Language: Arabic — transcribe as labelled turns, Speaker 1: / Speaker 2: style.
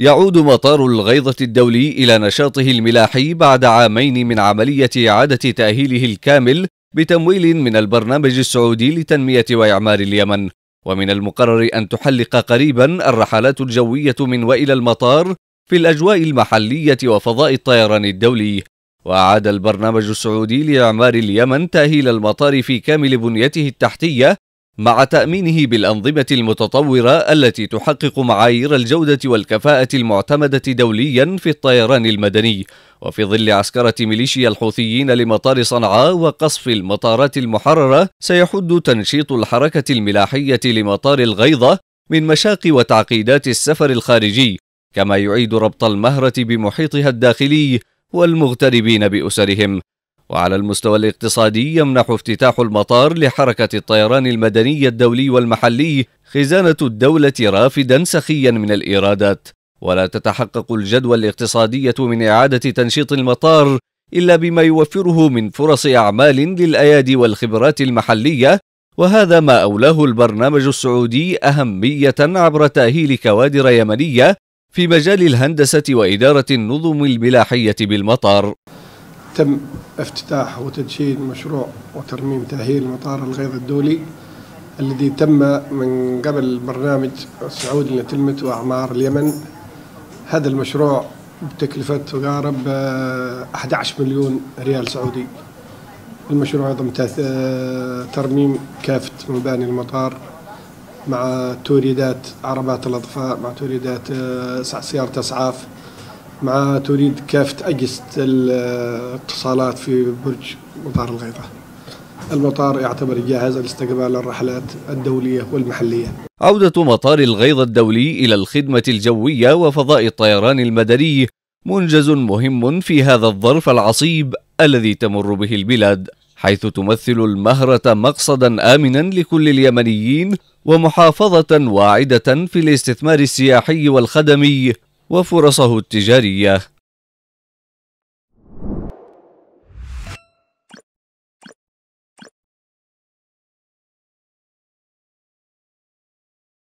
Speaker 1: يعود مطار الغيضة الدولي إلى نشاطه الملاحي بعد عامين من عملية إعادة تأهيله الكامل بتمويل من البرنامج السعودي لتنمية وإعمار اليمن ومن المقرر أن تحلق قريبا الرحلات الجوية من وإلى المطار في الأجواء المحلية وفضاء الطيران الدولي وأعاد البرنامج السعودي لإعمار اليمن تأهيل المطار في كامل بنيته التحتية مع تأمينه بالأنظمة المتطورة التي تحقق معايير الجودة والكفاءة المعتمدة دوليا في الطيران المدني وفي ظل عسكرة ميليشيا الحوثيين لمطار صنعاء وقصف المطارات المحررة سيحد تنشيط الحركة الملاحية لمطار الغيضة من مشاق وتعقيدات السفر الخارجي كما يعيد ربط المهرة بمحيطها الداخلي والمغتربين بأسرهم وعلى المستوى الاقتصادي يمنح افتتاح المطار لحركة الطيران المدني الدولي والمحلي خزانة الدولة رافدا سخيا من الإيرادات ولا تتحقق الجدوى الاقتصادية من إعادة تنشيط المطار إلا بما يوفره من فرص أعمال للأيادي والخبرات المحلية وهذا ما أولاه البرنامج السعودي أهمية عبر تأهيل كوادر يمنية في مجال الهندسة وإدارة النظم الملاحية بالمطار تم
Speaker 2: افتتاح وتدشين مشروع وترميم تأهيل مطار الغيض الدولي الذي تم من قبل برنامج السعودي لتلمة وأعمار اليمن هذا المشروع بتكلفة تقارب 11 آه، مليون ريال سعودي المشروع يضم آه، ترميم كافة مباني المطار مع توريدات عربات الأطفاء مع توريدات آه، سيارة إسعاف مع توريد كافة أجهزة الاتصالات في برج مطار الغيطة المطار يعتبر جاهز لاستقبال الرحلات الدولية والمحلية
Speaker 1: عودة مطار الغيض الدولي إلى الخدمة الجوية وفضاء الطيران المدني منجز مهم في هذا الظرف العصيب الذي تمر به البلاد حيث تمثل المهرة مقصدا آمنا لكل اليمنيين ومحافظة واعدة في الاستثمار السياحي والخدمي وفرصه التجارية